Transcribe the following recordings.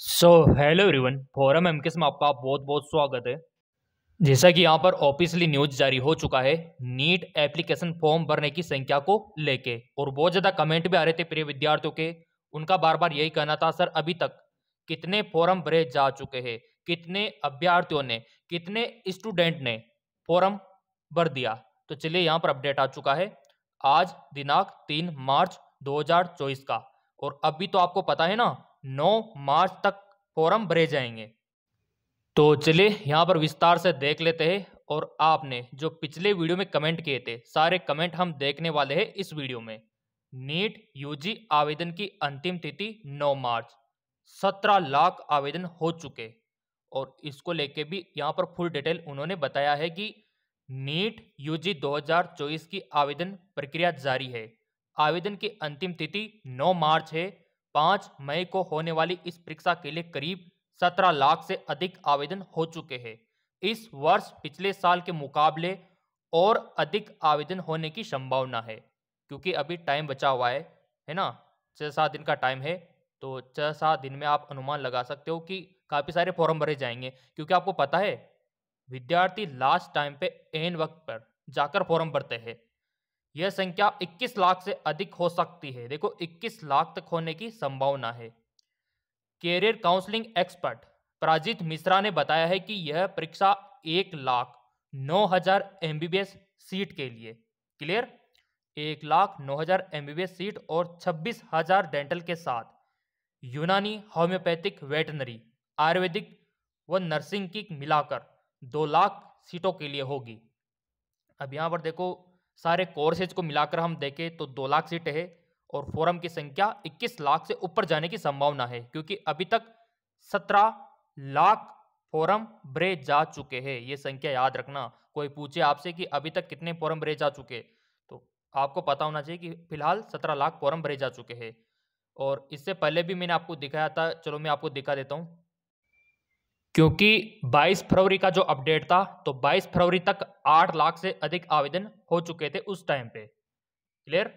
सो hello everyone forum M में आपका बहुत बहुत स्वागत है जैसा कि यहाँ पर ऑफिशियली न्यूज जारी हो चुका है नीट एप्लीकेशन फॉर्म भरने की संख्या को लेके और बहुत ज़्यादा कमेंट भी आ रहे थे प्रिय विद्यार्थियों के उनका बार बार यही कहना था सर अभी तक कितने फॉरम भरे जा चुके हैं कितने अभ्यार्थियों ने कितने स्टूडेंट ने फॉरम भर दिया तो चलिए यहाँ पर अपडेट आ चुका है आज दिनांक तीन मार्च दो का और अभी तो आपको पता है ना 9 मार्च तक फॉरम भरे जाएंगे तो चलिए यहाँ पर विस्तार से देख लेते हैं और आपने जो पिछले वीडियो में कमेंट किए थे सारे कमेंट हम देखने वाले हैं इस वीडियो में नीट यूजी आवेदन की अंतिम तिथि 9 मार्च 17 लाख आवेदन हो चुके और इसको लेके भी यहाँ पर फुल डिटेल उन्होंने बताया है कि नीट यूजी 2024 की आवेदन प्रक्रिया जारी है आवेदन की अंतिम तिथि 9 मार्च है पाँच मई को होने वाली इस परीक्षा के लिए करीब सत्रह लाख से अधिक आवेदन हो चुके हैं इस वर्ष पिछले साल के मुकाबले और अधिक आवेदन होने की संभावना है क्योंकि अभी टाइम बचा हुआ है है ना छः सात दिन का टाइम है तो छः सात दिन में आप अनुमान लगा सकते हो कि काफ़ी सारे फॉर्म भरे जाएंगे क्योंकि आपको पता है विद्यार्थी लास्ट टाइम पे एन वक्त पर जाकर फॉर्म भरते हैं यह संख्या 21 लाख से अधिक हो सकती है देखो 21 लाख तक होने की संभावना है career counselling expert Prajit Mishra ने बताया है कि यह परीक्षा एक लाख नौ हजार एमबीबीएस सीट के लिए क्लियर एक लाख नौ हजार एमबीबीएस सीट और छब्बीस हजार डेंटल के साथ यूनानी होम्योपैथिक वेटनरी आयुर्वेदिक व नर्सिंग की मिलाकर दो लाख सीटों के लिए होगी अब यहाँ पर देखो सारे कोर्सेज को मिलाकर हम देखें तो दो लाख सीट है और फोरम की संख्या 21 लाख से ऊपर जाने की संभावना है क्योंकि अभी तक 17 लाख फोरम भरे जा चुके हैं ये संख्या याद रखना कोई पूछे आपसे कि अभी तक कितने फोरम भरे जा चुके तो आपको पता होना चाहिए कि फिलहाल सत्रह लाख फॉरम भरे जा चुके हैं और इससे पहले भी मैंने आपको दिखाया था चलो मैं आपको दिखा देता हूँ क्योंकि 22 फरवरी का जो अपडेट था तो 22 फरवरी तक 8 लाख से अधिक आवेदन हो चुके थे उस टाइम पे क्लियर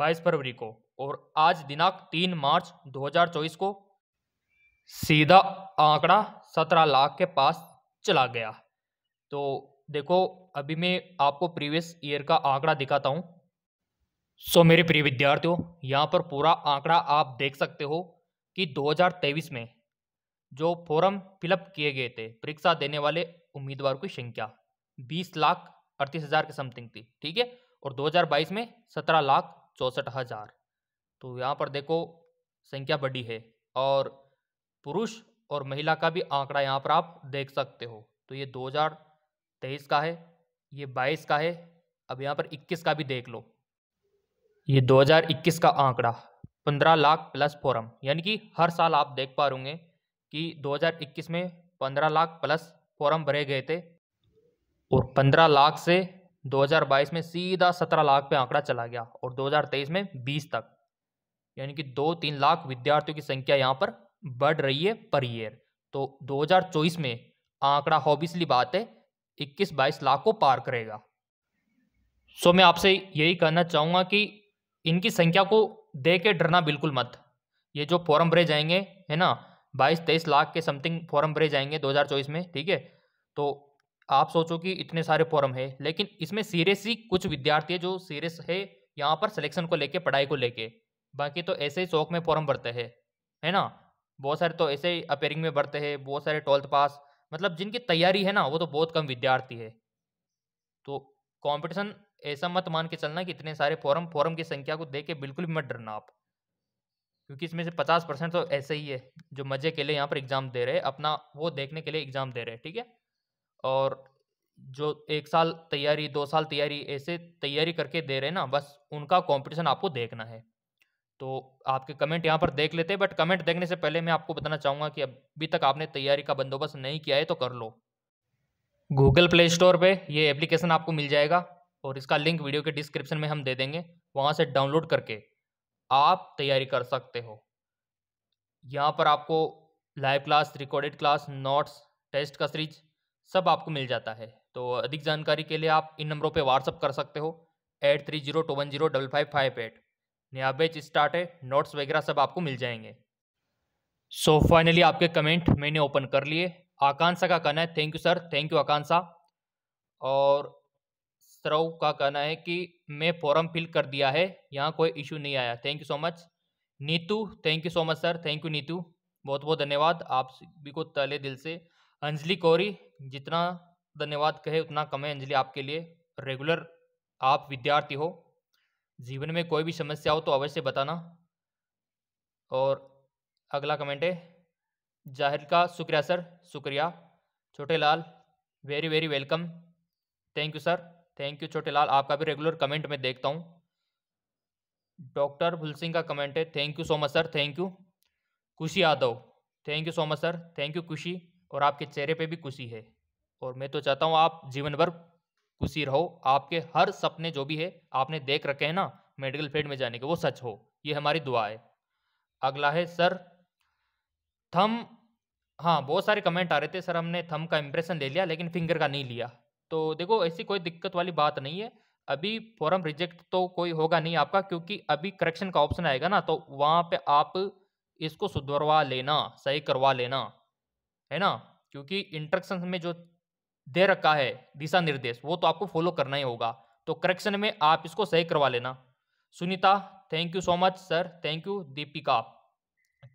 22 फरवरी को और आज दिनांक 3 मार्च 2024 को सीधा आंकड़ा 17 लाख के पास चला गया तो देखो अभी मैं आपको प्रीवियस ईयर का आंकड़ा दिखाता हूँ सो मेरे प्रिय विद्यार्थियों यहाँ पर पूरा आंकड़ा आप देख सकते हो कि दो में जो फॉर्म फिलअप किए गए थे परीक्षा देने वाले उम्मीदवार की संख्या बीस लाख अड़तीस हज़ार के समथिंग थी ठीक है और 2022 में सत्रह लाख चौंसठ हज़ार तो यहाँ पर देखो संख्या बड़ी है और पुरुष और महिला का भी आंकड़ा यहाँ पर आप देख सकते हो तो ये 2023 का है ये 22 का है अब यहाँ पर 21 का भी देख लो ये 2021 का आंकड़ा 15 लाख प्लस फॉरम यानी कि हर साल आप देख पा रूंगे कि 2021 में 15 लाख प्लस फॉर्म भरे गए थे और 15 लाख से 2022 में सीधा 17 लाख पे आंकड़ा चला गया और 2023 में 20 तक यानी कि दो तीन लाख विद्यार्थियों की संख्या यहाँ पर बढ़ रही है पर ईयर तो 2024 में आंकड़ा ऑब्वियसली बात है इक्कीस बाईस लाख को पार करेगा सो मैं आपसे यही कहना चाहूँगा कि इनकी संख्या को दे के डरना बिल्कुल मत ये जो फॉर्म भरे जाएंगे है ना बाईस तेईस लाख के समथिंग फॉर्म भरे जाएंगे 2024 में ठीक है तो आप सोचो कि इतने सारे फॉर्म है लेकिन इसमें सीरियसली कुछ विद्यार्थी है जो सीरियस है यहाँ पर सिलेक्शन को लेके पढ़ाई को लेके बाकी तो ऐसे ही शौक में फॉर्म भरते हैं है ना बहुत सारे तो ऐसे ही अपेयरिंग में भरते हैं बहुत सारे ट्वेल्थ पास मतलब जिनकी तैयारी है ना वो तो बहुत कम विद्यार्थी है तो कंपटीशन ऐसा मत मान के चलना कि इतने सारे फॉरम फॉरम की संख्या को देख के बिल्कुल भी मत डरना आप क्योंकि इसमें से पचास परसेंट तो ऐसे ही है जो मजे के लिए यहाँ पर एग्जाम दे रहे हैं अपना वो देखने के लिए एग्जाम दे रहे हैं ठीक है और जो एक साल तैयारी दो साल तैयारी ऐसे तैयारी करके दे रहे हैं ना बस उनका कॉम्पिटिशन आपको देखना है तो आपके कमेंट यहाँ पर देख लेते हैं बट कमेंट देखने से पहले मैं आपको बताना चाहूँगा कि अभी तक आपने तैयारी का बंदोबस्त नहीं किया है तो कर लो गूगल प्ले स्टोर पे ये एप्लीकेशन आपको मिल जाएगा और इसका लिंक वीडियो के डिस्क्रिप्शन में हम दे देंगे वहाँ से डाउनलोड करके आप तैयारी कर सकते हो यहाँ पर आपको live class recorded class notes test का सीरीज सब आपको मिल जाता है तो अधिक जानकारी के लिए आप इन नंबरों पर व्हाट्सअप कर सकते हो eight three zero two one zero double five five eight नया बैच स्टार्ट है नोट्स वगैरह सब आपको मिल जाएंगे सो so, फाइनली आपके कमेंट मैंने ओपन कर लिए आकांक्षा का कहना है thank you sir thank you Akanksha और सरव का कहना है कि मैं फॉर्म फिल कर दिया है यहाँ कोई इशू नहीं आया thank you so much Neetu thank you so much sir thank you Neetu बहुत बहुत धन्यवाद आप सभी को तले दिल से अंजलि कौरी जितना धन्यवाद कहे उतना कम है अंजलि आपके लिए रेगुलर आप विद्यार्थी हो जीवन में कोई भी समस्या हो तो अवश्य बताना और अगला कमेंट है जाहिर का शुक्रिया सर शुक्रिया Chhote Lal very very welcome thank you sir thank you Chhotelal आपका भी रेगुलर कमेंट में देखता हूँ डॉक्टर भुलसिंह का कमेंट है thank you so much sir thank you Khushi Yadav thank you so much sir thank you Khushi और आपके चेहरे पे भी खुशी है और मैं तो चाहता हूँ आप जीवन भर खुशी रहो आपके हर सपने जो भी है आपने देख रखे हैं ना मेडिकल फील्ड में जाने के वो सच हो ये हमारी दुआ है अगला है सर थम हाँ बहुत सारे कमेंट आ रहे थे सर हमने थम का इम्प्रेशन ले लिया लेकिन फिंगर का नहीं लिया तो देखो ऐसी कोई दिक्कत वाली बात नहीं है अभी फॉर्म रिजेक्ट तो कोई होगा नहीं आपका क्योंकि अभी करेक्शन का ऑप्शन आएगा ना तो वहाँ पे आप इसको सुधरवा लेना सही करवा लेना है ना क्योंकि इंट्रक्शन में जो दे रखा है दिशा निर्देश वो तो आपको फॉलो करना ही होगा तो करेक्शन में आप इसको सही करवा लेना Sunita thank you so much sir thank you Deepika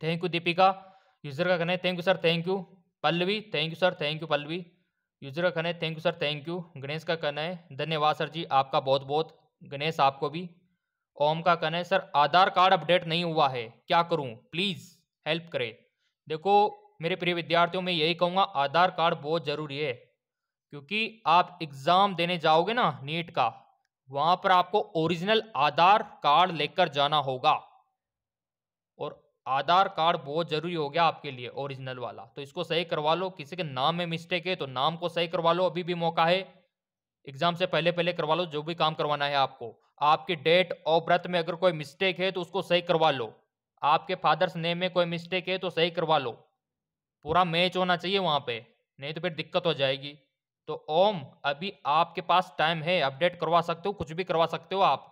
thank you Deepika user का कहना है thank you sir thank you Pallavi thank you sir thank you Pallavi user का कहना है thank you sir thank you Ganesh का कहना है धन्यवाद सर जी आपका बहुत बहुत गणेश आपको भी ओम का कहना है सर आधार कार्ड अपडेट नहीं हुआ है क्या करूं प्लीज़ हेल्प करें देखो मेरे प्रिय विद्यार्थियों मैं यही कहूँगा आधार कार्ड बहुत ज़रूरी है क्योंकि आप एग्ज़ाम देने जाओगे ना नीट का वहाँ पर आपको ओरिजिनल आधार कार्ड लेकर जाना होगा आधार कार्ड बहुत जरूरी हो गया आपके लिए ओरिजिनल वाला तो इसको सही करवा लो किसी के नाम में मिस्टेक है तो नाम को सही करवा लो अभी भी मौका है एग्जाम से पहले पहले करवा लो जो भी काम करवाना है आपको आपके डेट और बर्थ में अगर कोई मिस्टेक है तो उसको सही करवा लो आपके फादर्स नेम में कोई मिस्टेक है तो सही करवा लो पूरा मैच होना चाहिए वहाँ पे नहीं तो फिर दिक्कत हो जाएगी तो ओम अभी आपके पास टाइम है अपडेट करवा सकते हो कुछ भी करवा सकते हो आप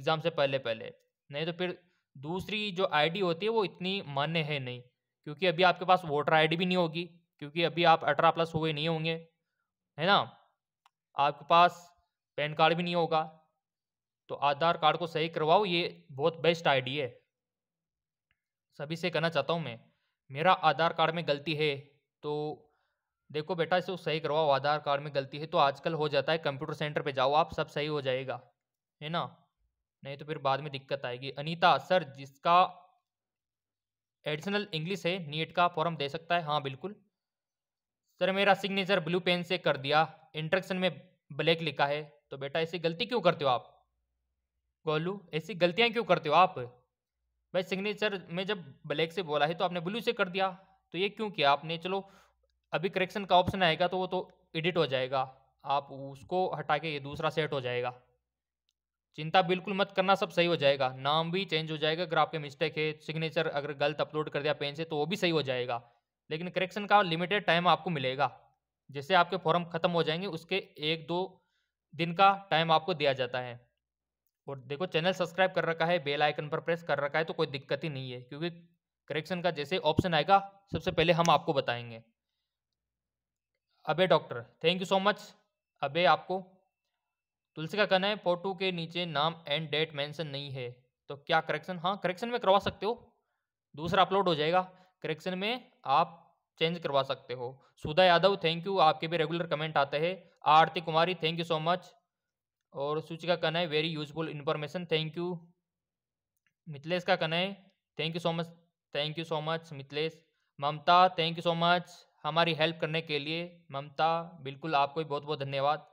एग्जाम से पहले पहले नहीं तो फिर दूसरी जो आईडी होती है वो इतनी मान्य है नहीं क्योंकि अभी आपके पास वोटर आईडी भी नहीं होगी क्योंकि अभी आप अठारह प्लस हुए नहीं होंगे है ना आपके पास पैन कार्ड भी नहीं होगा तो आधार कार्ड को सही करवाओ ये बहुत बेस्ट आईडी है सभी से कहना चाहता हूँ मैं मेरा आधार कार्ड में गलती है तो देखो बेटा इसको सही करवाओ आधार कार्ड में गलती है तो आजकल हो जाता है कंप्यूटर सेंटर पर जाओ आप सब सही हो जाएगा है ना नहीं तो फिर बाद में दिक्कत आएगी अनीता सर जिसका एडिशनल इंग्लिश है नीट का फॉर्म दे सकता है हाँ बिल्कुल सर मेरा सिग्नेचर ब्लू पेन से कर दिया इंट्रक्शन में ब्लैक लिखा है तो बेटा ऐसी गलती क्यों करते हो आप गोलू ऐसी गलतियाँ क्यों करते हो आप भाई सिग्नेचर में जब ब्लैक से बोला है तो आपने ब्लू से कर दिया तो ये क्यों किया आपने चलो अभी करेक्शन का ऑप्शन आएगा तो वो तो एडिट हो जाएगा आप उसको हटा के ये दूसरा सेट हो जाएगा चिंता बिल्कुल मत करना सब सही हो जाएगा नाम भी चेंज हो जाएगा अगर आपके मिस्टेक है सिग्नेचर अगर गलत अपलोड कर दिया पेन से तो वो भी सही हो जाएगा लेकिन करेक्शन का लिमिटेड टाइम आपको मिलेगा जैसे आपके फॉर्म खत्म हो जाएंगे उसके एक दो दिन का टाइम आपको दिया जाता है और देखो चैनल सब्सक्राइब कर रखा है बेल आइकन पर प्रेस कर रखा है तो कोई दिक्कत ही नहीं है क्योंकि करेक्शन का जैसे ऑप्शन आएगा सबसे पहले हम आपको बताएंगे अबे doctor thank you so much अबे आपको तुलसी का कहना है फोटो के नीचे नाम एंड डेट मेंशन नहीं है तो क्या करेक्शन हाँ करेक्शन में करवा सकते हो दूसरा अपलोड हो जाएगा करेक्शन में आप चेंज करवा सकते हो सुधा यादव थैंक यू आपके भी रेगुलर कमेंट आते हैं Aarti Kumari thank you so much और सूची का कहना है very useful information thank you Mithilesh का कहना है thank you so much thank you so much Mithilesh Mamta thank you so much हमारी हेल्प करने के लिए ममता बिल्कुल आपको भी बहुत बहुत धन्यवाद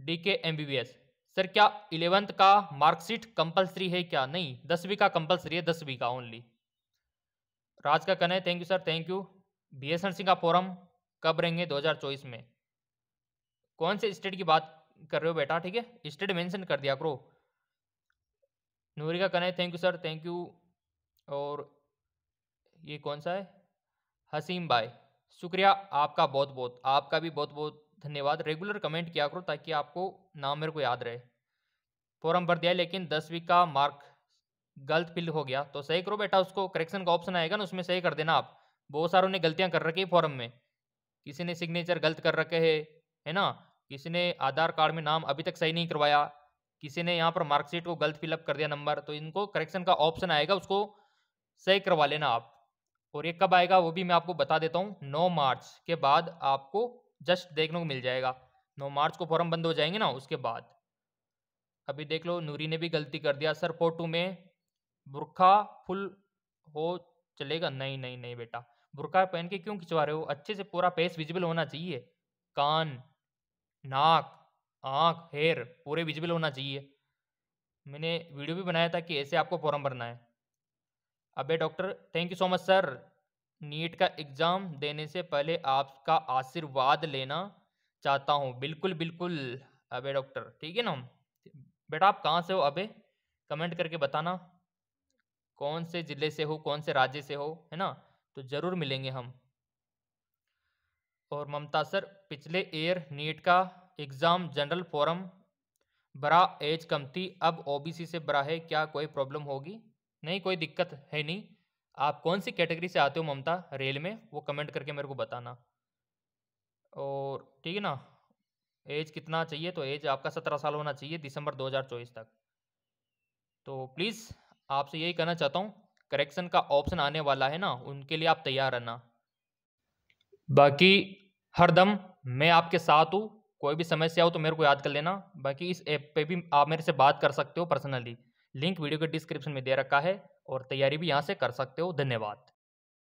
D K M B B S sir क्या इलेवेंथ का मार्कशीट कंपलसरी है क्या नहीं दसवीं का कंपलसरी है दसवीं का ओनली राज का कहना है thank you sir thank you B S N Singh का फोरम कब रहेंगे 2024 में कौन से स्टेट की बात कर रहे हो बेटा ठीक है स्टेट मेंशन कर दिया करो नूरी का कहना है thank you sir thank you और ये कौन सा है हसीम भाई शुक्रिया आपका बहुत बहुत आपका भी बहुत बहुत धन्यवाद रेगुलर कमेंट किया करो ताकि आपको नाम मेरे को याद रहे फॉर्म भर दिया लेकिन दसवीं का मार्क गलत फिल हो गया तो सही करो बेटा उसको करेक्शन का ऑप्शन आएगा ना उसमें सही कर देना आप बहुत सारों ने गलतियां कर रखी है फॉर्म में किसी ने सिग्नेचर गलत कर रखे है है ना किसी ने आधार कार्ड में नाम अभी तक सही नहीं करवाया किसी ने यहाँ पर मार्कशीट को गलत फिलअप कर दिया नंबर तो इनको करेक्शन का ऑप्शन आएगा उसको सही करवा लेना आप और ये कब आएगा वो भी मैं आपको बता देता हूँ नौ मार्च के बाद आपको जस्ट देखने को मिल जाएगा नौ मार्च को फॉर्म बंद हो जाएंगे ना उसके बाद अभी देख लो नूरी ने भी गलती कर दिया सर फोटो में बुरखा फुल हो चलेगा नहीं नहीं नहीं बेटा बुरखा पहन के क्यों खिंचवा रहे हो अच्छे से पूरा फेस विजिबल होना चाहिए कान नाक आँख हेयर पूरे विजिबल होना चाहिए मैंने वीडियो भी बनाया था कि ऐसे आपको फॉर्म भरना है अबे doctor thank you so much sir NEET का एग्ज़ाम देने से पहले आपका आशीर्वाद लेना चाहता हूँ बिल्कुल बिल्कुल अबे डॉक्टर ठीक है ना बेटा आप कहाँ से हो अबे कमेंट करके बताना कौन से ज़िले से हो कौन से राज्य से हो है ना तो ज़रूर मिलेंगे हम और ममता सर पिछले ईयर नीट का एग्ज़ाम जनरल फॉरम बड़ा एज कम थी अब ओबीसी से बड़ा है क्या कोई प्रॉब्लम होगी नहीं कोई दिक्कत है नहीं आप कौन सी कैटेगरी से आते हो ममता रेल में वो कमेंट करके मेरे को बताना और ठीक है ना एज कितना चाहिए तो एज आपका सत्रह साल होना चाहिए दिसंबर 2024 तक तो प्लीज़ आपसे यही कहना चाहता हूँ करेक्शन का ऑप्शन आने वाला है ना उनके लिए आप तैयार रहना बाकी हरदम मैं आपके साथ हूँ कोई भी समस्या हो तो मेरे को याद कर लेना बाकी इस ऐप पे भी आप मेरे से बात कर सकते हो पर्सनली लिंक वीडियो के डिस्क्रिप्शन में दे रखा है और तैयारी भी यहाँ से कर सकते हो धन्यवाद